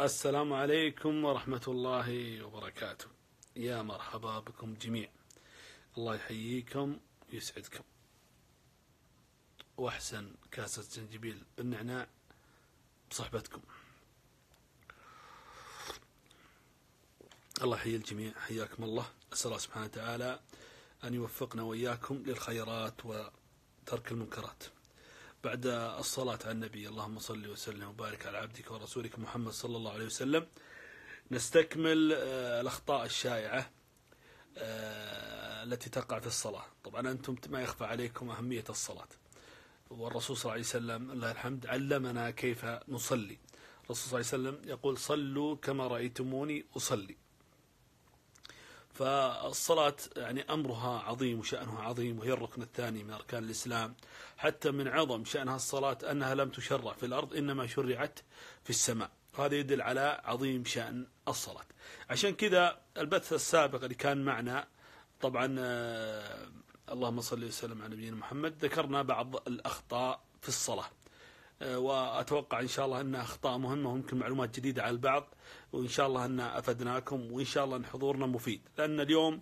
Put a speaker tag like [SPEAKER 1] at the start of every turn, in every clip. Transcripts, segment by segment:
[SPEAKER 1] السلام عليكم ورحمة الله وبركاته يا مرحبا بكم جميع الله يحييكم ويسعدكم وأحسن كاسة زنجبيل بالنعناع بصحبتكم الله يحيي الجميع حياكم الله أسأل الله سبحانه وتعالى أن يوفقنا وإياكم للخيرات وترك المنكرات بعد الصلاة على النبي اللهم صل وسلم وبارك على عبدك ورسولك محمد صلى الله عليه وسلم نستكمل آه، الأخطاء الشائعة آه، التي تقع في الصلاة طبعا أنتم ما يخفى عليكم أهمية الصلاة والرسول صلى الله عليه وسلم الله الحمد علمنا كيف نصلي الرسول صلى الله عليه وسلم يقول صلوا كما رأيتموني أصلي فالصلاة يعني أمرها عظيم وشأنها عظيم وهي الركن الثاني من أركان الإسلام حتى من عظم شأنها الصلاة أنها لم تشرع في الأرض إنما شرعت في السماء وهذا يدل على عظيم شأن الصلاة عشان كذا البث السابق اللي كان معنا طبعا آه، اللهم صل وسلم على نبينا محمد ذكرنا بعض الأخطاء في الصلاة آه، وأتوقع إن شاء الله أنها أخطاء مهمة وممكن معلومات جديدة على البعض وان شاء الله ان افدناكم وان شاء الله ان حضورنا مفيد لان اليوم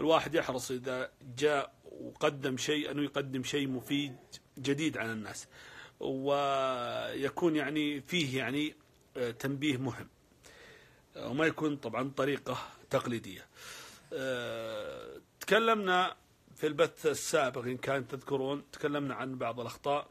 [SPEAKER 1] الواحد يحرص اذا جاء وقدم شيء انه يقدم شيء مفيد جديد على الناس ويكون يعني فيه يعني آه، تنبيه مهم آه، وما يكون طبعا طريقة تقليدية آه، تكلمنا في البث السابق إن كان تذكرون تكلمنا عن بعض الأخطاء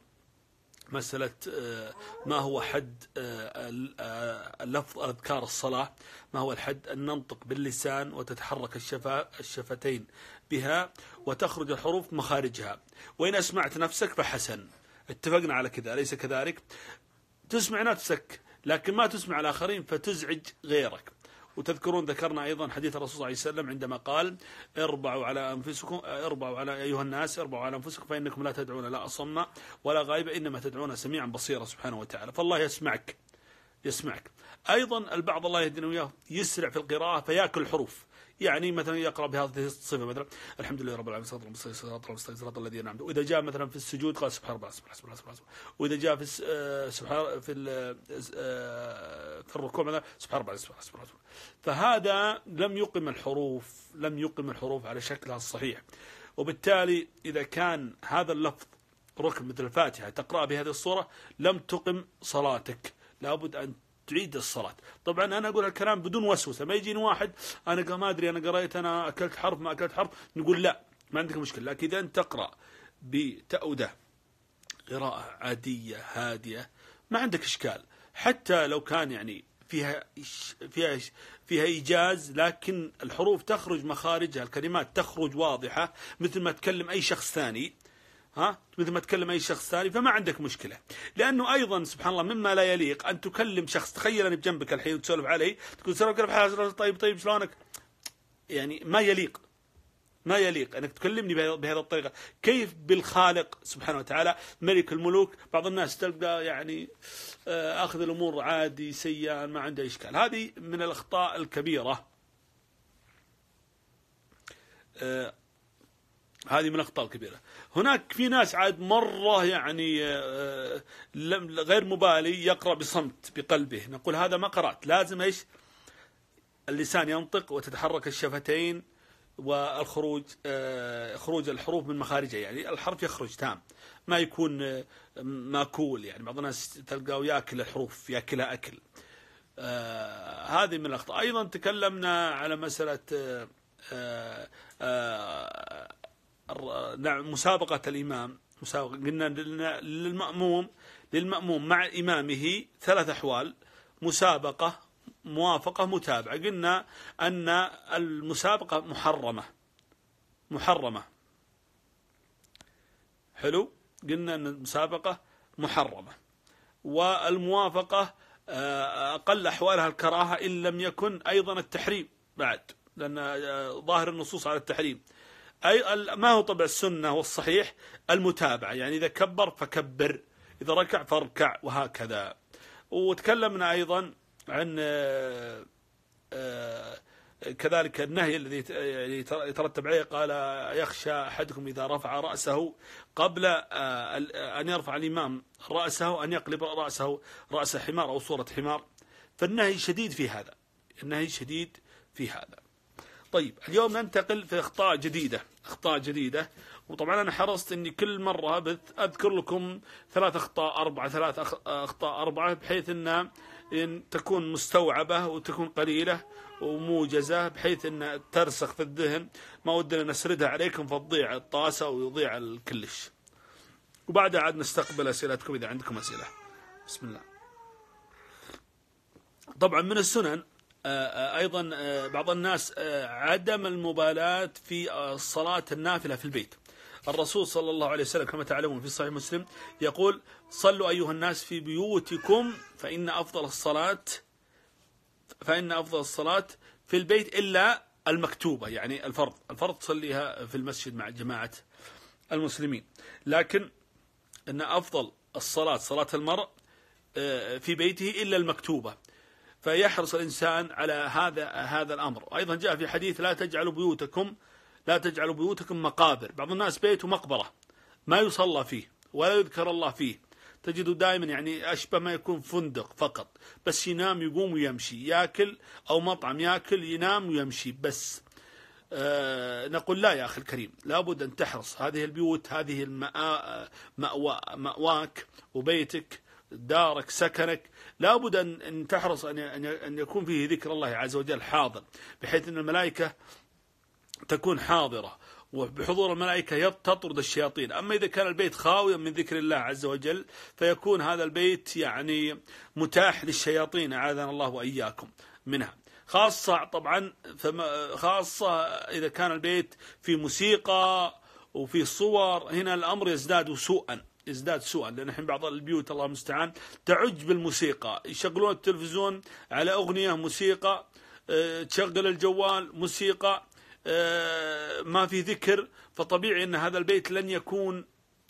[SPEAKER 1] مسألة آه، ما هو حد آه، آه، لفظ أذكار الصلاة ما هو الحد أن ننطق باللسان وتتحرك الشفا الشفتين بها وتخرج الحروف مخارجها وإن أسمعت نفسك فحسن اتفقنا على كذا أليس كذلك تسمع نفسك لكن ما تسمع الآخرين فتزعج غيرك وتذكرون ذكرنا أيضا حديث الرسول صلى الله عليه وسلم عندما قال اربعوا على أنفسكم اربعوا على أيها الناس اربعوا على أنفسكم فإنكم لا تدعون لا أصم ولا غائب إنما تدعون سميعا بصيرا سبحانه وتعالى فالله يسمعك يسمعك أيضا البعض الله يهدينا وياه يسرع في القراءة فياكل الحروف يعني مثلا يقرا بهذه الصفه مثلا الحمد لله رب العالمين صراط المستقيم صراط المستقيم صراط الذي انعمت واذا جاء مثلا في السجود قال سبحان الله سبحان الله سبحان الله واذا جاء في آه، سبحان في آه، في الركوع مثلا سبحان الله سبحان الله فهذا لم يقم الحروف لم يقم الحروف على شكلها الصحيح وبالتالي إذا كان هذا اللفظ ركن مثل الفاتحة تقرأ بهذه الصورة لم تقم صلاتك لابد أن تعيد الصلاة طبعا أنا أقول الكلام بدون وسوسة ما يجيني واحد أنا ما أدري أنا قريت أنا أكلت حرف ما أكلت حرف نقول لا ما عندك مشكلة لكن إذا أنت تقرأ بتأودة قراءة عادية هادية ما عندك إشكال حتى لو كان يعني فيها فيها فيها ايجاز لكن الحروف تخرج مخارجها الكلمات تخرج واضحه مثل ما تكلم اي شخص ثاني ها مثل ما تكلم اي شخص ثاني فما عندك مشكله لانه ايضا سبحان الله مما لا يليق ان تكلم شخص تخيل انا بجنبك الحين وتسولف علي تقول سلام كيف حالك طيب طيب شلونك يعني ما يليق ما يليق انك تكلمني بهذه الطريقه كيف بالخالق سبحانه وتعالى ملك الملوك بعض الناس تلقى يعني آه، اخذ الامور عادي سيئا ما عنده اشكال هذه من الاخطاء الكبيره آه، هذه من الاخطاء الكبيره هناك في ناس عاد مره يعني آه، غير مبالي يقرا بصمت بقلبه نقول هذا ما قرات لازم ايش اللسان ينطق وتتحرك الشفتين والخروج آه، خروج الحروف من مخارجها يعني الحرف يخرج تام ما يكون آه، ماكول يعني بعض الناس تلقاه ياكل الحروف ياكلها اكل هذه من الاخطاء ايضا تكلمنا على مساله نعم، مسابقة الإمام مسابقة قلنا للمأموم للمأموم مع إمامه ثلاث أحوال مسابقة موافقة متابعة قلنا أن المسابقة محرمة محرمة حلو قلنا أن المسابقة محرمة والموافقة آه، أقل أحوالها الكراهة إن لم يكن أيضا التحريم بعد لأن آه، ظاهر النصوص على التحريم أي ما هو طبع السنة والصحيح المتابعة يعني إذا كبر فكبر إذا ركع فاركع وهكذا وتكلمنا أيضا عن آه، آه، كذلك النهي الذي يعني يترتب عليه قال يخشى أحدكم إذا رفع رأسه قبل آه، أن يرفع الإمام رأسه أن يقلب رأسه رأس حمار أو صورة حمار فالنهي شديد في هذا النهي شديد في هذا طيب اليوم ننتقل في اخطاء جديده اخطاء جديده وطبعا انا حرصت اني كل مره بث اذكر لكم ثلاث اخطاء اربعه ثلاث اخطاء اربعه بحيث انها إن تكون مستوعبه وتكون قليله وموجزه بحيث انها ترسخ في الذهن ما ودنا نسردها عليكم فتضيع الطاسه ويضيع الكلش. وبعدها عاد نستقبل اسئلتكم اذا عندكم اسئله. بسم الله. طبعا من السنن آه، آه، أيضا آه، بعض الناس عدم المبالاة في الصلاه النافلة في البيت الرسول صلى الله عليه وسلم كما تعلمون في صحيح مسلم يقول صلوا أيها الناس في بيوتكم فإن أفضل الصلاة فإن أفضل الصلاة في البيت إلا المكتوبة يعني الفرض الفرض تصليها في المسجد مع جماعة المسلمين لكن أن أفضل الصلاة صلاة المرء في بيته إلا المكتوبة فيحرص الإنسان على هذا هذا الأمر ايضا جاء في حديث لا تجعلوا بيوتكم لا تجعلوا بيوتكم مقابر بعض الناس بيته مقبرة ما يصلى فيه ولا يذكر الله فيه تجده دائما يعني أشبه ما يكون فندق فقط بس ينام يقوم ويمشي ياكل أو مطعم ياكل ينام ويمشي بس أه نقول لا يا أخي الكريم لابد أن تحرص هذه البيوت هذه المأواك وبيتك دارك سكنك لابد أن أن تحرص أن أن يكون فيه ذكر الله عز وجل حاضر بحيث أن الملائكة تكون حاضرة وبحضور الملائكة تطرد الشياطين أما إذا كان البيت خاويا من ذكر الله عز وجل فيكون هذا البيت يعني متاح للشياطين أعاذنا الله وإياكم منها خاصة طبعا خاصة إذا كان البيت في موسيقى وفي صور هنا الأمر يزداد سوءا يزداد سوءا لان الحين بعض البيوت الله المستعان تعج بالموسيقى يشغلون التلفزيون على اغنيه موسيقى آه، تشغل الجوال موسيقى آه، ما في ذكر فطبيعي ان هذا البيت لن يكون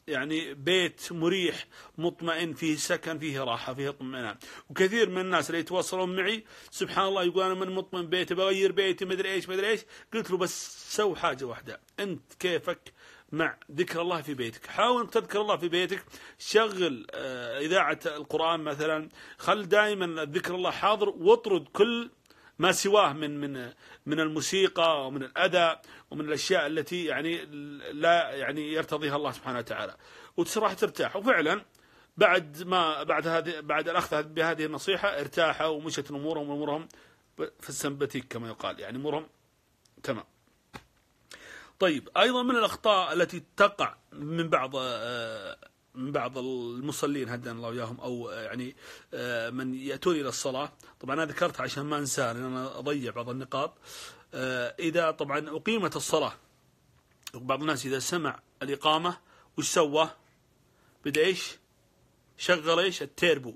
[SPEAKER 1] يعني بيت مريح مطمئن فيه سكن فيه راحه فيه اطمئنان وكثير من الناس اللي يتواصلون معي سبحان الله يقول انا من مطمئن بيتي بغير بيتي مدري ايش مدري ايش قلت له بس سو حاجه واحده انت كيفك مع ذكر الله في بيتك حاول تذكر الله في بيتك شغل آه، إذاعة القرآن مثلا خل دائما ذكر الله حاضر واطرد كل ما سواه من من من الموسيقى ومن الاذى ومن الاشياء التي يعني لا يعني يرتضيها الله سبحانه وتعالى وراح ترتاح وفعلا بعد ما بعد هذه بعد الاخذ بهذه النصيحه ارتاحوا ومشت امورهم وامورهم في السنبتيك كما يقال يعني امورهم تمام طيب ايضا من الاخطاء التي تقع من بعض آه، من بعض المصلين هدانا الله وياهم او آه، يعني آه، من ياتون الى الصلاه طبعا انا ذكرتها عشان ما انساها لان انا اضيع بعض النقاط اذا طبعا اقيمت الصلاه بعض الناس اذا سمع الاقامه وش سوى؟ بدا ايش؟ شغل ايش؟ التيربو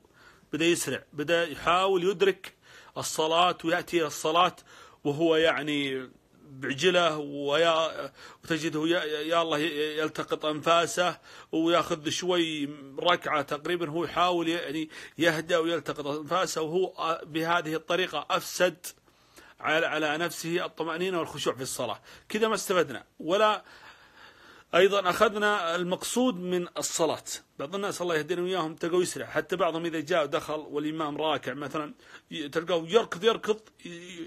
[SPEAKER 1] بدا يسرع بدا يحاول يدرك الصلاه وياتي الى الصلاه وهو يعني بعجله ويا وتجده يا, يا الله يلتقط انفاسه وياخذ شوي ركعه تقريبا هو يحاول يعني يهدأ ويلتقط انفاسه وهو بهذه الطريقه افسد على على نفسه الطمأنينة والخشوع في الصلاة كذا ما استفدنا ولا أيضا أخذنا المقصود من الصلاة بعض الناس الله يهدينا وياهم تلقوا يسرع حتى بعضهم إذا جاء دخل والإمام راكع مثلا تلقاه يركض يركض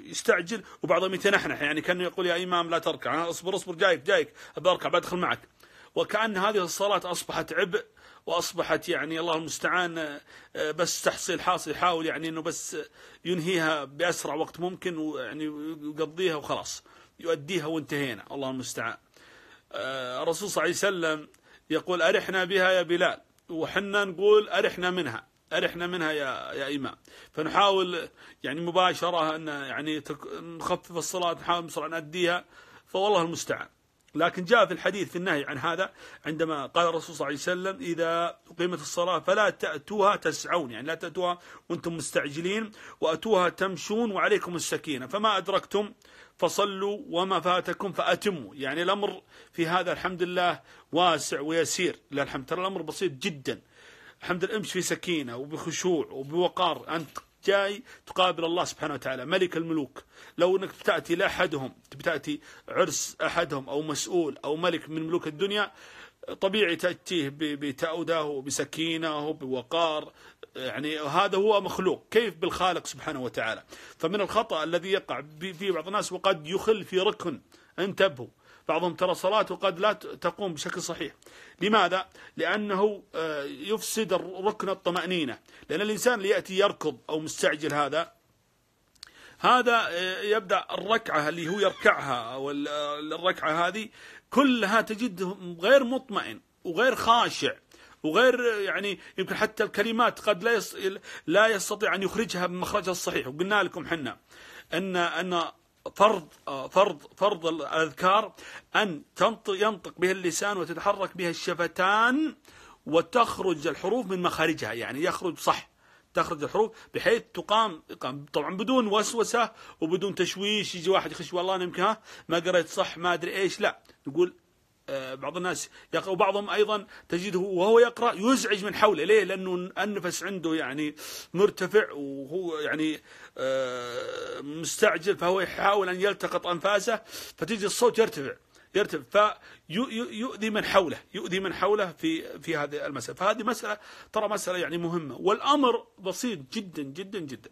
[SPEAKER 1] يستعجل وبعضهم يتنحنح يعني كأنه يقول يا إمام لا تركع أنا أصبر أصبر جايك جايك بركع بدخل معك وكأن هذه الصلاة أصبحت عبء واصبحت يعني الله المستعان آه، بس تحصيل حاصل يحاول يعني انه بس ينهيها باسرع وقت ممكن ويعني يقضيها وخلاص يؤديها وانتهينا الله المستعان آه، الرسول صلى الله عليه وسلم يقول أرحنا بها يا بلال وحنا نقول أرحنا منها أرحنا منها يا يا إمام فنحاول يعني مباشرة أن يعني نخفف الصلاة نحاول بسرعة نأديها فوالله المستعان لكن جاء في الحديث في النهي عن هذا عندما قال الرسول صلى الله عليه وسلم إذا أقيمت الصلاة فلا تأتوها تسعون يعني لا تأتوها وأنتم مستعجلين وأتوها تمشون وعليكم السكينة فما أدركتم فصلوا وما فاتكم فأتموا يعني الأمر في هذا الحمد لله واسع ويسير لا الحمد ترى الأمر بسيط جدا الحمد لله امشي في سكينة وبخشوع وبوقار أنت جاي تقابل الله سبحانه وتعالى ملك الملوك لو انك تاتي لاحدهم تاتي عرس احدهم او مسؤول او ملك من ملوك الدنيا طبيعي تاتيه بتأوده وبسكينه وبوقار يعني هذا هو مخلوق كيف بالخالق سبحانه وتعالى فمن الخطأ الذي يقع فيه بعض الناس وقد يخل في ركن انتبهوا بعضهم ترى صلاته قد لا تقوم بشكل صحيح لماذا؟ لأنه آه، يفسد ركن الطمأنينة لأن الإنسان اللي يأتي يركض أو مستعجل هذا هذا آه، يبدأ الركعة اللي هو يركعها أو آه، الركعة هذه كلها تجده غير مطمئن وغير خاشع وغير يعني يمكن حتى الكلمات قد لا لا يستطيع ان يخرجها بمخرجها الصحيح وقلنا لكم حنا ان ان فرض فرض فرض الاذكار ان ينطق بها اللسان وتتحرك بها الشفتان وتخرج الحروف من مخارجها يعني يخرج صح تخرج الحروف بحيث تقام طبعا بدون وسوسه وبدون تشويش يجي واحد يخش والله انا يمكن ها ما قريت صح ما ادري ايش لا نقول بعض الناس يقرأ وبعضهم أيضا تجده وهو يقرأ يزعج من حوله ليه لأنه النفس عنده يعني مرتفع وهو يعني آه، مستعجل فهو يحاول أن يلتقط أنفاسه فتجد الصوت يرتفع يرتفع فيؤذي من حوله يؤذي من حوله في في هذه المسألة فهذه مسألة ترى مسألة يعني مهمة والأمر بسيط جدا جدا جدا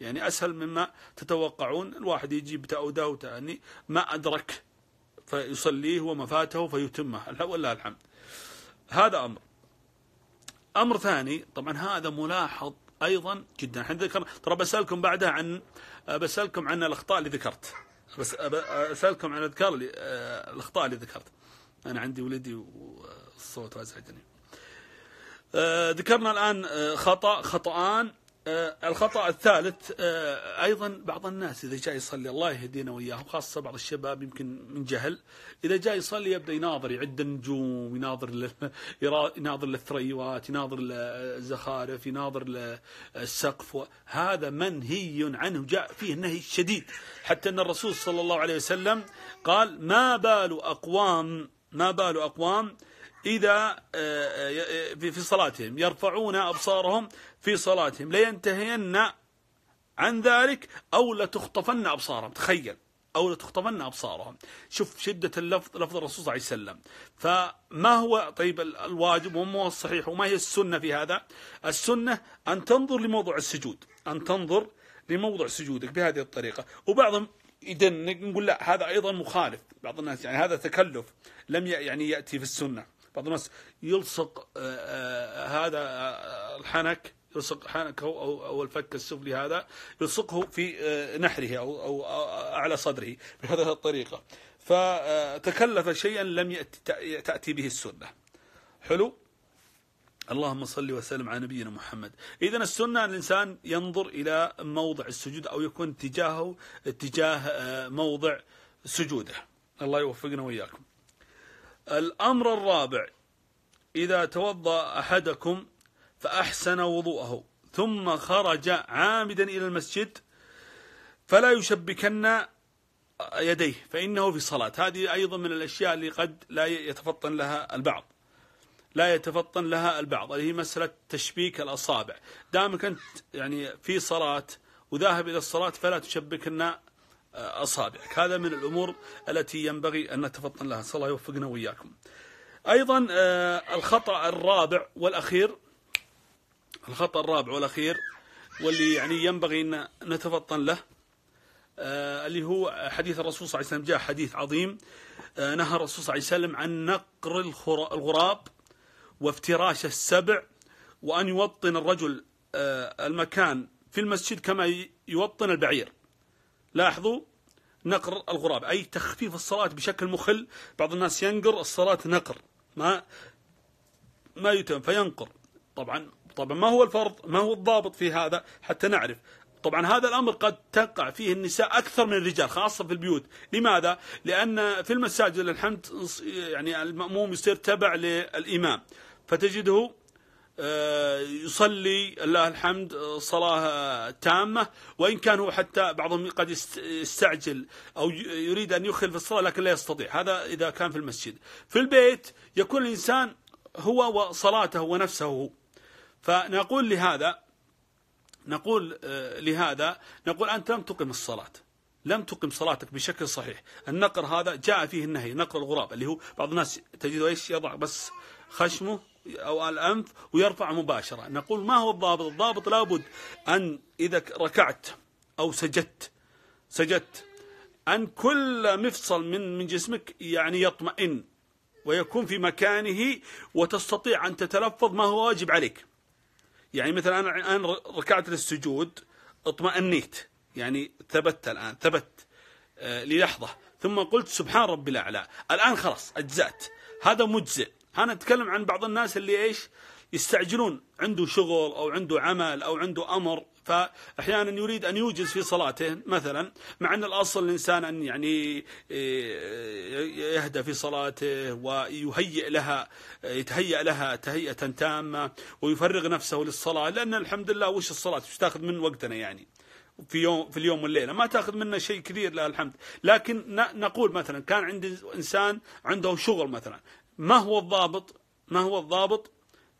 [SPEAKER 1] يعني أسهل مما تتوقعون الواحد يجيب تأودة وتأني ما أدرك فيصليه وما فاته فيتمه ولله ولا الحمد هذا أمر أمر ثاني طبعا هذا ملاحظ أيضا جدا احنا ذكر ترى بسألكم بعدها عن بسألكم عن الأخطاء اللي ذكرت بس أسألكم عن الأذكار اللي الأخطاء اللي ذكرت أنا عندي ولدي والصوت أزعجني ذكرنا الآن خطأ خطأان آه، الخطأ الثالث آه، أيضا بعض الناس إذا جاء يصلي الله يهدينا وإياهم خاصة بعض الشباب يمكن من جهل إذا جاء يصلي يبدأ يناظر يعد النجوم يناظر يناظر للثريوات يناظر للزخارف يناظر للسقف هذا منهي عنه جاء فيه النهي الشديد حتى أن الرسول صلى الله عليه وسلم قال ما بال أقوام ما بال أقوام إذا آه، آه، في صلاتهم يرفعون أبصارهم في صلاتهم لينتهين عن ذلك أو لتخطفن أبصارهم تخيل أو لتخطفن أبصارهم شوف شدة اللفظ لفظ الرسول صلى الله عليه وسلم فما هو طيب الواجب وما هو الصحيح وما هي السنة في هذا السنة أن تنظر لموضوع السجود أن تنظر لموضع سجودك بهذه الطريقة وبعضهم يدنق نقول لا هذا أيضا مخالف بعض الناس يعني هذا تكلف لم يعني يأتي في السنة بعض الناس يلصق آه، آه، هذا آه، الحنك يلصق حنكه أو, أو الفك السفلي هذا يلصقه في نحره أو, أو أعلى صدره بهذه الطريقة فتكلف شيئا لم تأتي به السنة حلو اللهم صل وسلم على نبينا محمد إذا السنة الإنسان ينظر إلى موضع السجود أو يكون اتجاهه اتجاه موضع سجوده الله يوفقنا وإياكم الأمر الرابع إذا توضأ أحدكم فأحسن وضوءه ثم خرج عامدا إلى المسجد فلا يشبكن يديه فإنه في صلاة هذه أيضا من الأشياء اللي قد لا يتفطن لها البعض لا يتفطن لها البعض اللي هي مسألة تشبيك الأصابع دامك أنت يعني في صلاة وذاهب إلى الصلاة فلا تشبكن أصابعك هذا من الأمور التي ينبغي أن نتفطن لها صلى الله يوفقنا وإياكم أيضا آه، الخطأ الرابع والأخير الخطأ الرابع والأخير واللي يعني ينبغي أن نتفطن له آه، اللي هو حديث الرسول صلى الله عليه وسلم جاء حديث عظيم آه، نهى الرسول صلى الله عليه وسلم عن نقر الغراب وافتراش السبع وأن يوطن الرجل المكان في المسجد كما يوطن البعير لاحظوا نقر الغراب أي تخفيف الصلاة بشكل مخل بعض الناس ينقر الصلاة نقر ما ما يتم فينقر طبعا طبعا ما هو الفرض ما هو الضابط في هذا حتى نعرف طبعا هذا الأمر قد تقع فيه النساء أكثر من الرجال خاصة في البيوت لماذا؟ لأن في المساجد الحمد يعني المأموم يصير تبع للإمام فتجده آه، يصلي الله الحمد آه، صلاة تامة وإن كان هو حتى بعضهم قد يستعجل أو يريد أن يخل في الصلاة لكن لا يستطيع هذا إذا كان في المسجد في البيت يكون الإنسان هو وصلاته ونفسه هو فنقول لهذا نقول آه، لهذا نقول أنت لم تقم الصلاة لم تقم صلاتك بشكل صحيح النقر هذا جاء فيه النهي نقر الغراب اللي هو بعض الناس تجده ايش يضع بس خشمه أو الأنف ويرفع مباشرة نقول ما هو الضابط الضابط لابد أن إذا ركعت أو سجدت سجدت أن كل مفصل من من جسمك يعني يطمئن ويكون في مكانه وتستطيع أن تتلفظ ما هو واجب عليك يعني مثلا أنا الآن ركعت للسجود اطمأنيت يعني ثبت الآن ثبت آه، للحظة ثم قلت سبحان ربي الأعلى الآن خلاص أجزأت هذا مجزئ أنا أتكلم عن بعض الناس اللي إيش يستعجلون عنده شغل أو عنده عمل أو عنده أمر فأحيانا يريد أن يوجز في صلاته مثلا مع أن الأصل الإنسان أن يعني إيه، يهدى في صلاته ويهيئ لها يتهيأ لها تهيئة تامة ويفرغ نفسه للصلاة لأن الحمد لله وش الصلاة وش تاخذ من وقتنا يعني في يوم في اليوم والليله ما تاخذ منا شيء كثير لله الحمد لكن نقول مثلا كان عندي انسان عنده شغل مثلا ما هو الضابط ما هو الضابط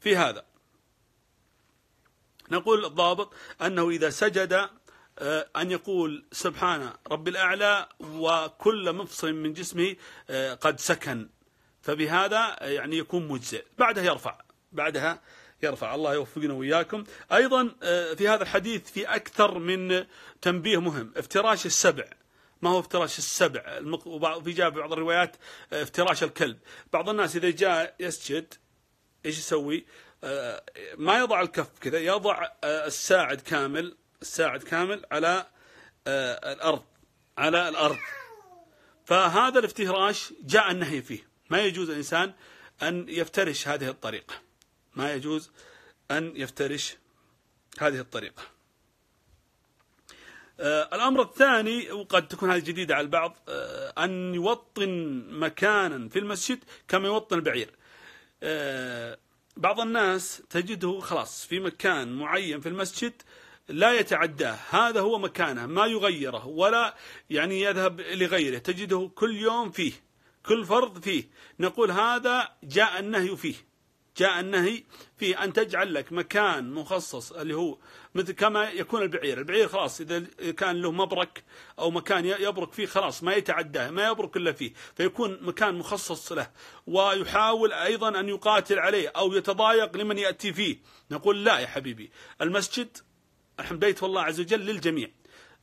[SPEAKER 1] في هذا نقول الضابط أنه إذا سجد آه، أن يقول سبحان رب الأعلى وكل مفصل من جسمه آه، قد سكن فبهذا آه، يعني يكون مجزئ بعدها يرفع بعدها يرفع الله يوفقنا وإياكم أيضا في هذا الحديث في أكثر من تنبيه مهم افتراش السبع ما هو افتراش السبع المق... وفي جاء بعض الروايات آه، افتراش الكلب بعض الناس إذا جاء يسجد إيش يسوي آه، ما يضع الكف كذا يضع آه، الساعد كامل الساعد كامل على الأرض على الأرض فهذا الافتراش جاء النهي فيه ما يجوز الإنسان أن يفترش هذه الطريقة ما يجوز أن يفترش هذه الطريقة آه، الأمر الثاني وقد تكون هذه جديدة على البعض آه، أن يوطن مكانا في المسجد كما يوطن البعير آه، بعض الناس تجده خلاص في مكان معين في المسجد لا يتعداه هذا هو مكانه ما يغيره ولا يعني يذهب لغيره تجده كل يوم فيه كل فرض فيه نقول هذا جاء النهي فيه جاء النهي في أن تجعل لك مكان مخصص اللي هو مثل كما يكون البعير البعير خلاص إذا كان له مبرك أو مكان يبرك فيه خلاص ما يتعداه ما يبرك إلا فيه فيكون مكان مخصص له ويحاول أيضا أن يقاتل عليه أو يتضايق لمن يأتي فيه نقول لا يا حبيبي المسجد بيت الله عز وجل للجميع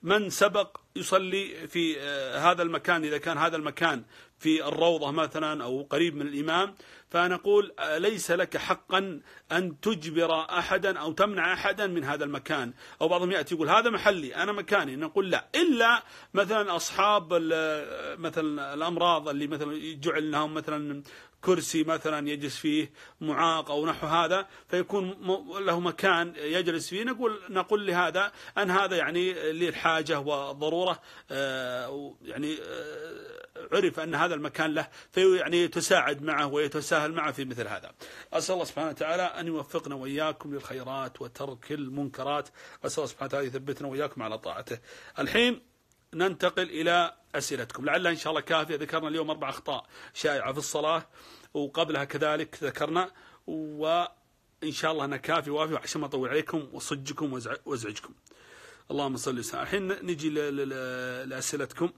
[SPEAKER 1] من سبق يصلي في آه، هذا المكان إذا كان هذا المكان في الروضة مثلا أو قريب من الإمام فنقول ليس لك حقا أن تجبر أحدا أو تمنع أحدا من هذا المكان أو بعضهم يأتي يقول هذا محلي أنا مكاني نقول لا إلا مثلا أصحاب مثلا الأمراض اللي مثلا جعل لهم مثلا كرسي مثلا يجلس فيه معاق أو نحو هذا فيكون له مكان يجلس فيه نقول نقول لهذا أن هذا يعني للحاجة والضرورة آه، يعني آه، عرف أن هذا المكان له فيعني يتساعد معه ويتساهل معه في مثل هذا أسأل الله سبحانه وتعالى أن يوفقنا وإياكم للخيرات وترك المنكرات أسأل الله سبحانه وتعالى يثبتنا وإياكم على طاعته الحين ننتقل إلى أسئلتكم لعلها إن شاء الله كافية ذكرنا اليوم أربع أخطاء شائعة في الصلاة وقبلها كذلك ذكرنا وإن شاء الله أنا كافي وافي عشان ما أطول عليكم وأصجكم وأزعجكم اللهم صل وسلم الحين نجي لأسئلتكم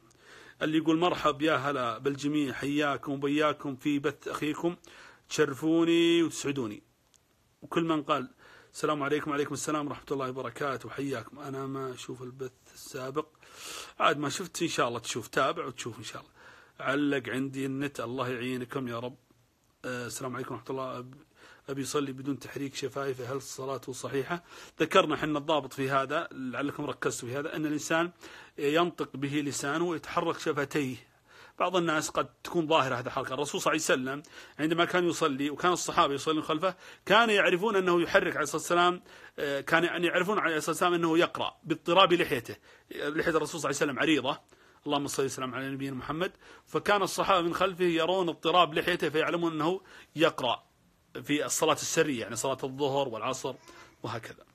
[SPEAKER 1] اللي يقول مرحب يا هلا بالجميع حياكم وبياكم في بث أخيكم تشرفوني وتسعدوني وكل من قال السلام عليكم وعليكم السلام ورحمة الله وبركاته وحياكم أنا ما أشوف البث السابق عاد ما شفت إن شاء الله تشوف تابع وتشوف إن شاء الله علق عندي النت الله يعينكم يا رب السلام عليكم ورحمة الله أبي يصلي بدون تحريك شفايفه هل صلاته صحيحة ذكرنا احنا الضابط في هذا لعلكم ركزتوا في هذا أن الإنسان ينطق به لسانه ويتحرك شفتيه بعض الناس قد تكون ظاهرة هذا الحركة الرسول صلى الله عليه وسلم عندما كان يصلي وكان الصحابة يصلون خلفه كان يعرفون أنه يحرك عليه الصلاة والسلام آه، كان يعني يعرفون عليه الصلاة والسلام أنه يقرأ باضطراب لحيته لحية الرسول صلى الله عليه وسلم عريضة اللهم صل وسلم على نبينا محمد فكان الصحابة من خلفه يرون اضطراب لحيته فيعلمون أنه يقرأ في الصلاة السرية يعني صلاة الظهر والعصر وهكذا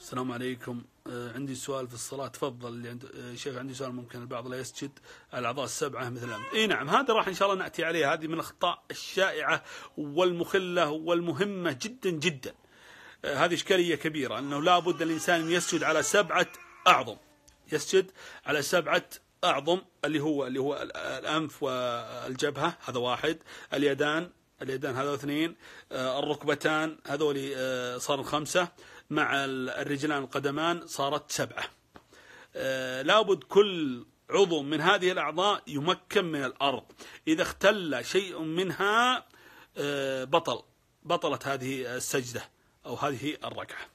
[SPEAKER 1] السلام عليكم آه، عندي سؤال في الصلاة تفضل اللي عند آه، شيخ عندي سؤال ممكن البعض لا يسجد الأعضاء السبعة مثل اي نعم هذا راح إن شاء الله نأتي عليه هذه من الأخطاء الشائعة والمخلة والمهمة جدا جدا آه، هذه إشكالية كبيرة أنه لابد الإنسان يسجد على سبعة أعظم يسجد على سبعة أعظم اللي هو اللي هو الأنف والجبهة هذا واحد اليدان اليدان هذا اثنين آه، الركبتان هذول آه، صاروا خمسة مع الرجلان القدمان صارت سبعة آه، لابد كل عضو من هذه الأعضاء يمكن من الأرض إذا اختل شيء منها بطل بطلت هذه السجدة أو هذه الركعة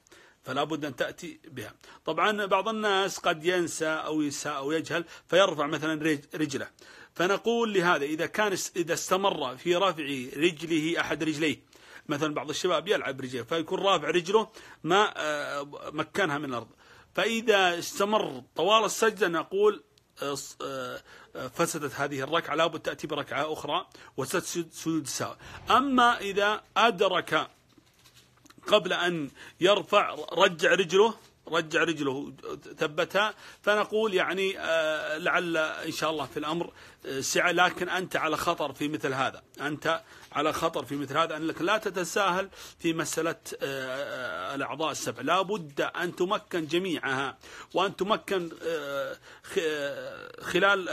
[SPEAKER 1] فلا بد أن تأتي بها طبعا بعض الناس قد ينسى أو يساء أو يجهل فيرفع مثلا رجله فنقول لهذا إذا كان إذا استمر في رفع رجله أحد رجليه مثلا بعض الشباب يلعب برجله فيكون رافع رجله ما آه، مكنها من الأرض فإذا استمر طوال السجدة نقول آه، آه، فسدت هذه الركعة لابد تأتي بركعة أخرى وستسجد سجود السهو أما إذا أدرك قبل أن يرفع رجع رجله رجع رجله ثبتها فنقول يعني آه، لعل إن شاء الله في الأمر آه، سعة لكن أنت على خطر في مثل هذا أنت على خطر في مثل هذا أنك لا تتساهل في مسألة آه، الأعضاء السبع لا بد أن تمكن جميعها وأن تمكن خلال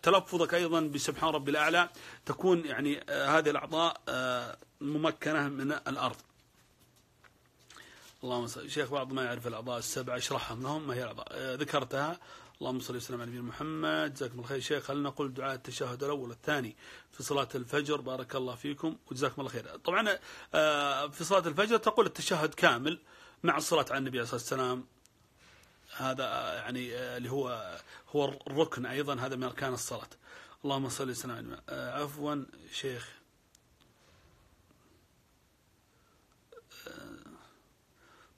[SPEAKER 1] تلفظك أيضا بسبحان رب الأعلى تكون يعني هذه الأعضاء ممكنة من الأرض اللهم صل شيخ بعض ما يعرف الاعضاء السبعه اشرحهم لهم ما هي الاعضاء آه، ذكرتها اللهم صل وسلم على نبينا محمد جزاكم الله خير شيخ هل نقول دعاء التشهد الاول والثاني في صلاه الفجر بارك الله فيكم وجزاكم الله خير طبعا آه، في صلاه الفجر تقول التشهد كامل مع الصلاه على النبي عليه الصلاه والسلام هذا آه، يعني اللي هو هو الركن ايضا هذا من اركان الصلاه اللهم صل وسلم عفوا شيخ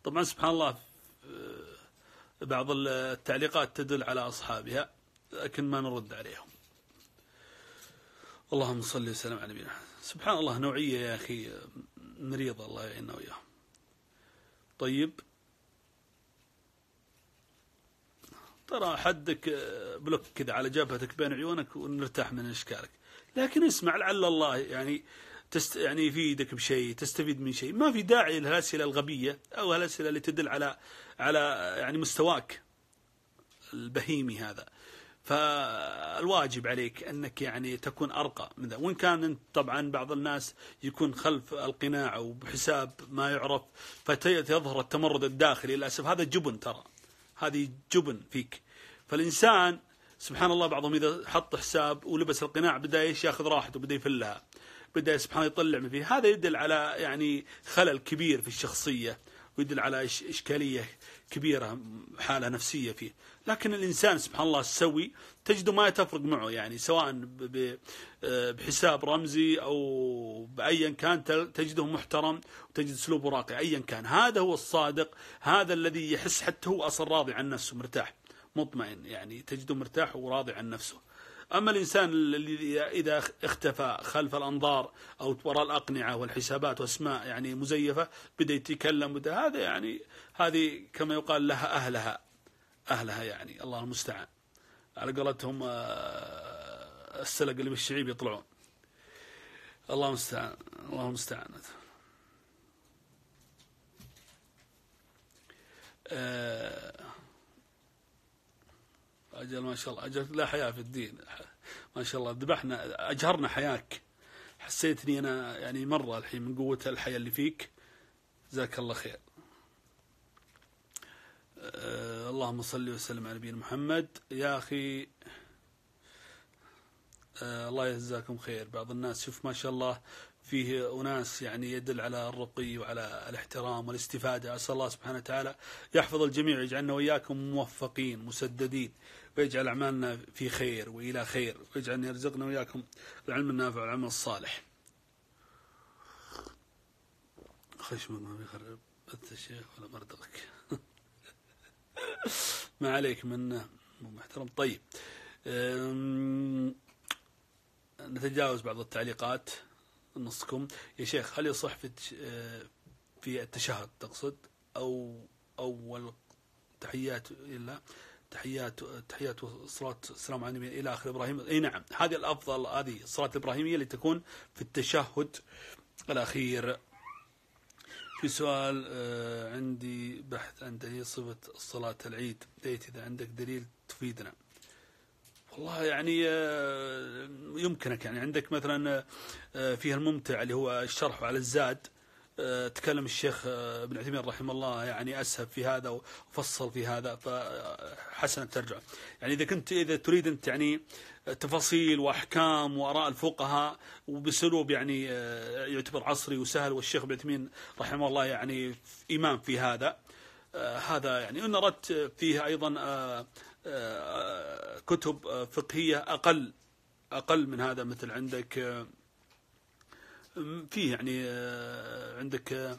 [SPEAKER 1] طبعا سبحان الله آه، بعض التعليقات تدل على أصحابها لكن ما نرد عليهم اللهم صل وسلم على نبينا سبحان الله نوعية يا أخي مريضة الله يعيننا وإياهم طيب ترى حدك آه، بلوك كذا على جبهتك بين عيونك ونرتاح من اشكالك لكن اسمع لعل الله يعني تست يعني يفيدك بشيء تستفيد من شيء ما في داعي للاسئله الغبيه او الاسئله اللي تدل على على يعني مستواك البهيمي هذا فالواجب عليك انك يعني تكون ارقى من ذا وان كان انت طبعا بعض الناس يكون خلف القناع او بحساب ما يعرف فتظهر التمرد الداخلي للاسف هذا جبن ترى هذه جبن فيك فالانسان سبحان الله بعضهم اذا حط حساب ولبس القناع بدا ايش ياخذ راحته بدا يفلها بدا الله يطلع من فيه هذا يدل على يعني خلل كبير في الشخصيه ويدل على اشكاليه كبيره حاله نفسيه فيه لكن الانسان سبحان الله السوي تجده ما تفرق معه يعني سواء آه، بحساب رمزي او بايا كان تجده محترم وتجد اسلوبه راقي ايا كان هذا هو الصادق هذا الذي يحس حتى هو اصلا راضي عن نفسه مرتاح مطمئن يعني تجده مرتاح وراضي عن نفسه أما الإنسان الذي إذا اختفى خلف الأنظار أو وراء الأقنعة والحسابات وأسماء يعني مزيفة بدأ يتكلم بدأ هذا يعني هذه كما يقال لها أهلها أهلها يعني الله المستعان على قولتهم آه، السلق اللي بالشعيب يطلعون الله المستعان الله المستعان آه أجل ما شاء الله أجل لا حياة في الدين ما شاء الله ذبحنا أجهرنا حياك حسيتني أنا يعني مرة الحين من قوة الحياة اللي فيك جزاك الله خير أه اللهم صل وسلم على نبينا محمد يا أخي أه الله يجزاكم خير بعض الناس شوف ما شاء الله فيه أناس يعني يدل على الرقي وعلى الاحترام والاستفادة أسأل الله سبحانه وتعالى يحفظ الجميع يجعلنا وإياكم موفقين مسددين ويجعل أعمالنا في خير وإلى خير ويجعلنا يرزقنا وإياكم العلم النافع والعمل الصالح خشم ما بيخرب بث الشيخ ولا مردغك ما عليك منه محترم طيب نتجاوز بعض التعليقات نصكم يا شيخ هل يصح في آه، في التشهد تقصد أو أول تحيات الا تحيات تحيات صلاة السلام على إلى آخر إبراهيم أي نعم هذه الأفضل هذه الصلاة الإبراهيمية اللي تكون في التشهد الأخير في سؤال آه، عندي بحث عن دليل صفة صلاة العيد ليت إذا عندك دليل تفيدنا والله يعني آه، يمكنك يعني عندك مثلا آه، فيها الممتع اللي هو الشرح على الزاد آه، تكلم الشيخ ابن عثيمين رحمه الله يعني اسهب في هذا وفصل في هذا فحسن ترجع يعني اذا كنت اذا تريد انت يعني تفاصيل واحكام واراء الفقهاء وباسلوب يعني يعتبر عصري وسهل والشيخ ابن عثيمين رحمه الله يعني امام في هذا هذا يعني ان اردت فيه ايضا آه، كتب فقهية أقل أقل من هذا مثل عندك آه، فيه يعني آه، عندك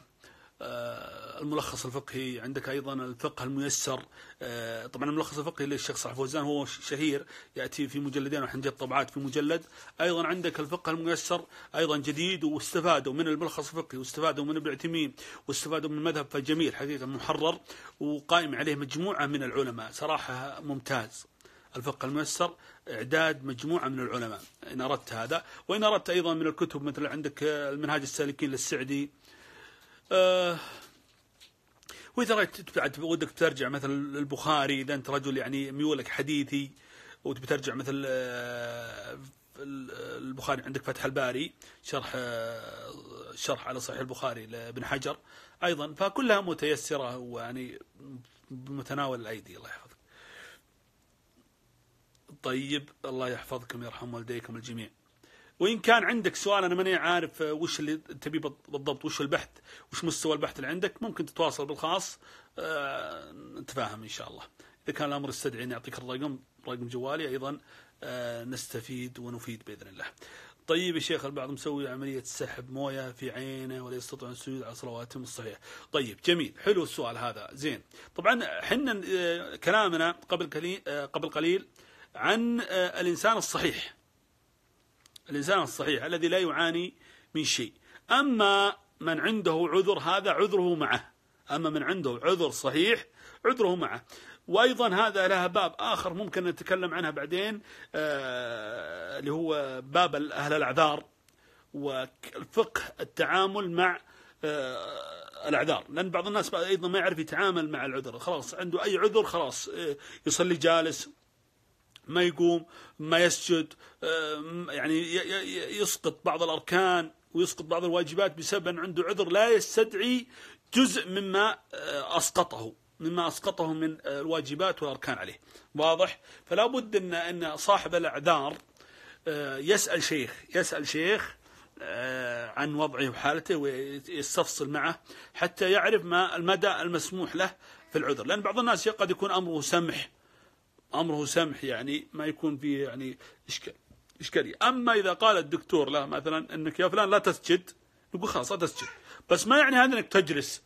[SPEAKER 1] آه، الملخص الفقهي عندك أيضا الفقه الميسر آه، طبعا الملخص الفقهي للشيخ صلاح فوزان هو شهير يأتي في مجلدين وحنجة طبعات في مجلد أيضا عندك الفقه الميسر أيضا جديد واستفادوا من الملخص الفقهي واستفادوا من ابن عثيمين واستفادوا من المذهب فجميل حقيقة محرر وقائم عليه مجموعة من العلماء صراحة ممتاز الفقه الميسر إعداد مجموعة من العلماء إن أردت هذا وإن أردت أيضا من الكتب مثل عندك المنهاج السالكين للسعدي آه واذا رايت بعد ودك ترجع مثلا البخاري اذا انت رجل يعني ميولك حديثي وتبي ترجع مثل آه البخاري عندك فتح الباري شرح آه، شرح على صحيح البخاري لابن حجر ايضا فكلها متيسره ويعني بمتناول الايدي الله يحفظك. طيب الله يحفظكم يرحم والديكم الجميع. وإن كان عندك سؤال أنا ماني عارف آه، وش اللي تبيه بالضبط وش البحث وش مستوى البحث اللي عندك ممكن تتواصل بالخاص آه، نتفاهم إن شاء الله إذا كان الأمر يستدعي أني أعطيك الرقم رقم جوالي أيضا آه، نستفيد ونفيد بإذن الله طيب يا شيخ البعض مسوي عملية سحب موية في عينه ولا يستطيع السجود على صلواتهم الصحيحة طيب جميل حلو السؤال هذا زين طبعا حنا كلامنا قبل قليل قبل قليل عن الإنسان الصحيح الإنسان الصحيح الذي لا يعاني من شيء أما من عنده عذر هذا عذره معه أما من عنده عذر صحيح عذره معه وأيضا هذا لها باب آخر ممكن نتكلم عنها بعدين آه اللي هو باب أهل الأعذار وفقه التعامل مع آه الاعذار لان بعض الناس ايضا ما يعرف يتعامل مع العذر خلاص عنده اي عذر خلاص آه، يصلي جالس ما يقوم ما يسجد آه، يعني يسقط بعض الأركان ويسقط بعض الواجبات بسبب أن عنده عذر لا يستدعي جزء مما آه، أسقطه مما أسقطه من آه، الواجبات والأركان عليه واضح فلا بد أن, أن صاحب الأعذار يسأل شيخ يسأل شيخ عن وضعه وحالته ويستفصل معه حتى يعرف ما المدى المسموح له في العذر لأن بعض الناس قد يكون أمره سمح أمره سمح يعني ما يكون فيه يعني إشكال إشكالية أما إذا قال الدكتور له مثلا أنك يا فلان لا تسجد نقول خلاص لا تسجد بس ما يعني هذا أنك تجلس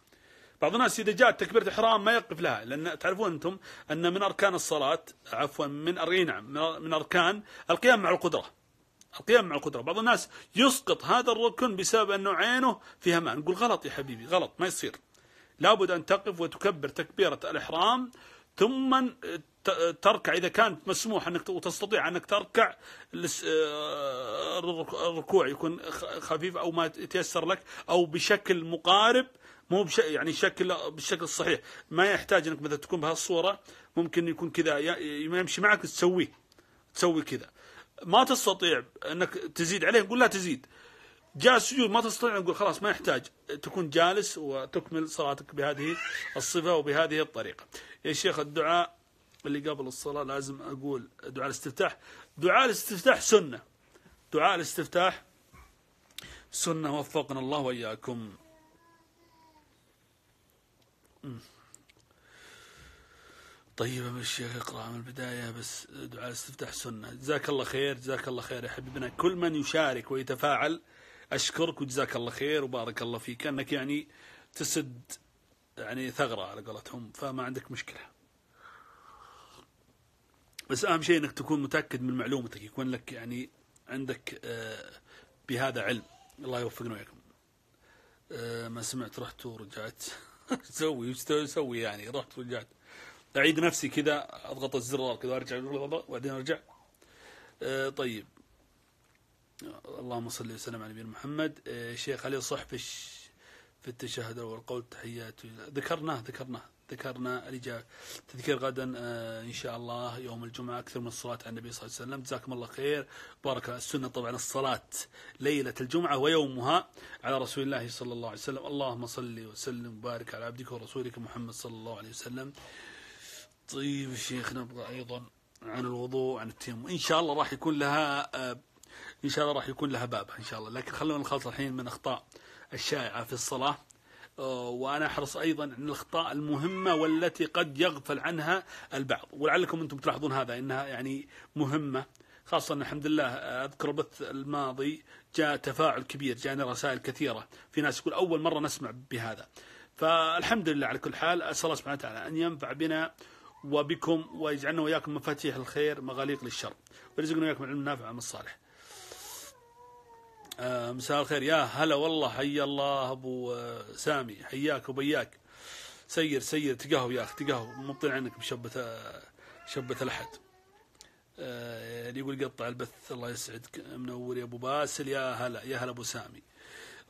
[SPEAKER 1] بعض الناس إذا جاءت تكبيرة الإحرام ما يقف لها لأن تعرفون أنتم أن من أركان الصلاة عفوا من نعم من أركان القيام مع القدرة القيام مع القدرة بعض الناس يسقط هذا الركن بسبب أنه عينه فيها ماء نقول غلط يا حبيبي غلط ما يصير لابد أن تقف وتكبر تكبيرة الإحرام ثم تركع إذا كانت مسموح أنك وتستطيع أنك تركع آه، الركوع يكون خفيف أو ما يتيسر لك أو بشكل مقارب مو بش يعني شكل بالشكل الصحيح ما يحتاج انك مثلا تكون بهالصوره ممكن يكون كذا يمشي معك تسويه تسوي كذا ما تستطيع انك تزيد عليه نقول لا تزيد جاء السجود ما تستطيع نقول خلاص ما يحتاج تكون جالس وتكمل صلاتك بهذه الصفه وبهذه الطريقه يا شيخ الدعاء اللي قبل الصلاة لازم أقول دعاء الاستفتاح دعاء الاستفتاح سنة دعاء الاستفتاح سنة وفقنا الله وإياكم طيب يا شيخ اقرأ من البداية بس دعاء الاستفتاح سنة جزاك الله خير جزاك الله خير يا حبيبنا كل من يشارك ويتفاعل أشكرك وجزاك الله خير وبارك الله فيك أنك يعني تسد يعني ثغرة على قولتهم فما عندك مشكلة بس اهم شيء انك تكون متاكد من معلومتك يكون لك يعني عندك آه، بهذا علم الله يوفقنا وياكم آه، ما سمعت رحت ورجعت سوي وش اسوي يعني رحت ورجعت اعيد نفسي كذا اضغط الزرار كذا ارجع وبعدين ارجع آه، طيب اللهم صل وسلم على نبينا محمد شيخ علي صح في التشهد والقول تحياتي ذكرناه ذكرناه ذكرنا الإجابة تذكير غدا آه، إن شاء الله يوم الجمعة أكثر من الصلاة على النبي صلى الله عليه وسلم جزاكم الله خير بارك السنة طبعا الصلاة ليلة الجمعة ويومها على رسول الله صلى الله عليه وسلم اللهم صل وسلم وبارك على عبدك ورسولك محمد صلى الله عليه وسلم طيب شيخ نبغى أيضا عن الوضوء عن التيم إن شاء الله راح يكون لها آه، إن شاء الله راح يكون لها باب إن شاء الله لكن خلونا نخلص الحين من أخطاء الشائعة في الصلاة آه، وأنا أحرص أيضا عن الأخطاء المهمة والتي قد يغفل عنها البعض ولعلكم أنتم تلاحظون هذا أنها يعني مهمة خاصة إن الحمد لله آه، أذكر البث الماضي جاء تفاعل كبير جاءنا رسائل كثيرة في ناس يقول أول مرة نسمع بهذا فالحمد لله على كل حال أسأل الله سبحانه وتعالى أن ينفع بنا وبكم ويجعلنا وإياكم مفاتيح الخير مغاليق للشر ويرزقنا وإياكم العلم النافع والعمل الصالح آه، مساء الخير يا هلا والله حيا الله ابو آه، سامي حياك وبياك سير سير تقهو يا اخي تقهو مبطل عنك بشبه آه، شبه الاحد اللي يقول قطع البث الله يسعدك منور يا ابو باسل يا هلا يا هلا ابو سامي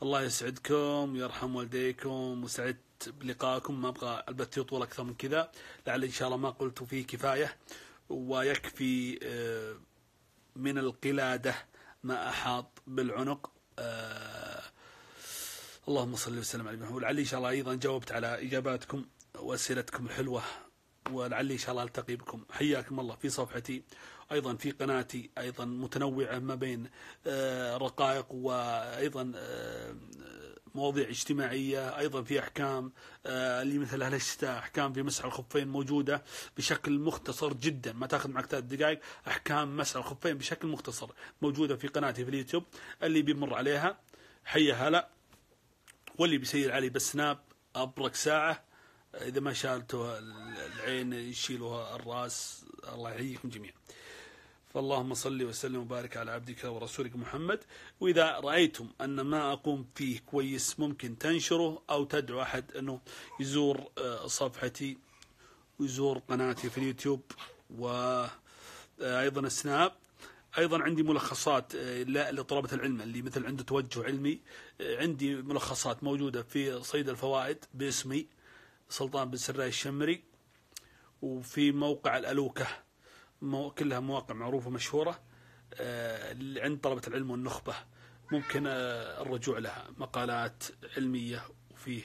[SPEAKER 1] الله يسعدكم ويرحم والديكم وسعدت بلقائكم ما ابغى البث يطول اكثر من كذا لعل ان شاء الله ما قلت فيه كفايه ويكفي من القلاده ما أحاط بالعنق آه اللهم صل وسلم على محمد ولعلي إن شاء الله أيضا جاوبت على إجاباتكم وأسئلتكم الحلوة ولعلي إن شاء الله ألتقي بكم حياكم الله في صفحتي أيضا في قناتي أيضا متنوعة ما بين آه رقائق وأيضا آه مواضيع اجتماعية أيضا في أحكام آه، اللي مثل أهل الشتاء أحكام في مسح الخفين موجودة بشكل مختصر جدا ما تاخذ معك ثلاث دقائق أحكام مسح الخفين بشكل مختصر موجودة في قناتي في اليوتيوب اللي بيمر عليها حيا هلا واللي بيسير علي بالسناب أبرك ساعة إذا ما شالته العين يشيلها الرأس الله يحييكم جميعا فاللهم صل وسلم وبارك على عبدك ورسولك محمد وإذا رأيتم أن ما أقوم فيه كويس ممكن تنشره أو تدعو أحد أنه يزور آه، صفحتي ويزور قناتي في اليوتيوب وأيضا آه، السناب ايضا عندي ملخصات آه، لطلبه العلم اللي مثل عنده توجه علمي عندي ملخصات موجوده في صيد الفوائد باسمي سلطان بن سراي الشمري وفي موقع الالوكه مو كلها مواقع معروفة مشهورة آه، عند طلبة العلم والنخبة ممكن آه، الرجوع لها مقالات علمية وفيه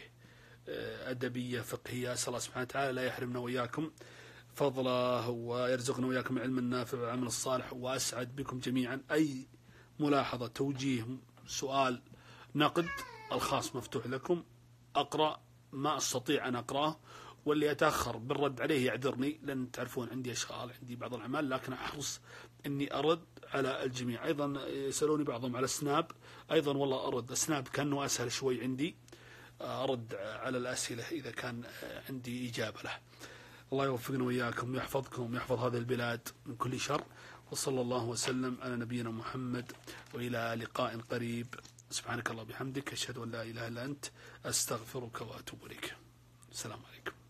[SPEAKER 1] آه، أدبية فقهية أسأل الله سبحانه وتعالى لا يحرمنا وإياكم فضله ويرزقنا وإياكم العلم النافع والعمل الصالح وأسعد بكم جميعا أي ملاحظة توجيه سؤال نقد الخاص مفتوح لكم أقرأ ما أستطيع أن أقرأه واللي أتأخر بالرد عليه يعذرني لأن تعرفون عندي أشغال عندي بعض الأعمال لكن أحرص أني أرد على الجميع أيضا يسالوني بعضهم على سناب أيضا والله أرد سناب كأنه أسهل شوي عندي أرد على الأسئلة إذا كان عندي إجابة له الله يوفقنا وإياكم ويحفظكم ويحفظ هذه البلاد من كل شر وصلى الله وسلم على نبينا محمد وإلى لقاء قريب سبحانك الله بحمدك أشهد أن لا إله إلا أنت أستغفرك وأتوب إليك السلام عليكم